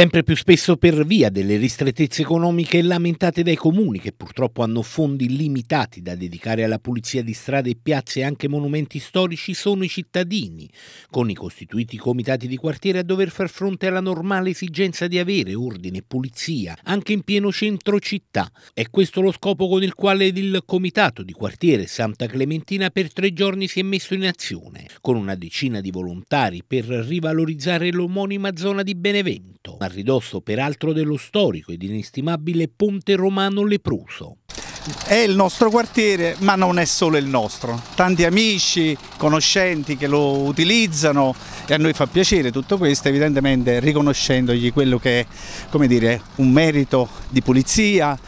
sempre più spesso per via delle ristrettezze economiche lamentate dai comuni che purtroppo hanno fondi limitati da dedicare alla pulizia di strade e piazze e anche monumenti storici sono i cittadini, con i costituiti comitati di quartiere a dover far fronte alla normale esigenza di avere ordine e pulizia anche in pieno centro città. È questo lo scopo con il quale il comitato di quartiere Santa Clementina per tre giorni si è messo in azione, con una decina di volontari per rivalorizzare l'omonima zona di Benevento ridosso peraltro dello storico ed inestimabile ponte romano lepruso. È il nostro quartiere, ma non è solo il nostro. Tanti amici, conoscenti che lo utilizzano e a noi fa piacere tutto questo, evidentemente riconoscendogli quello che è, come dire, un merito di pulizia,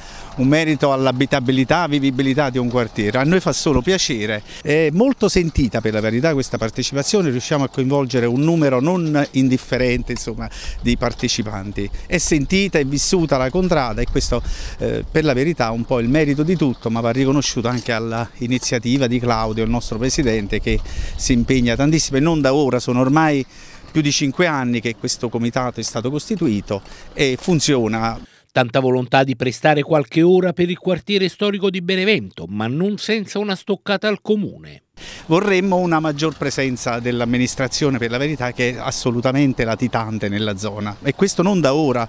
un merito all'abitabilità, vivibilità di un quartiere. A noi fa solo piacere, è molto sentita per la verità questa partecipazione, riusciamo a coinvolgere un numero non indifferente insomma, di partecipanti. È sentita e vissuta la contrada e questo eh, per la verità è un po' il merito di tutto, ma va riconosciuto anche all'iniziativa di Claudio, il nostro Presidente, che si impegna tantissimo e non da ora, sono ormai più di cinque anni che questo comitato è stato costituito e funziona. Tanta volontà di prestare qualche ora per il quartiere storico di Benevento, ma non senza una stoccata al comune. Vorremmo una maggior presenza dell'amministrazione per la verità che è assolutamente latitante nella zona e questo non da ora,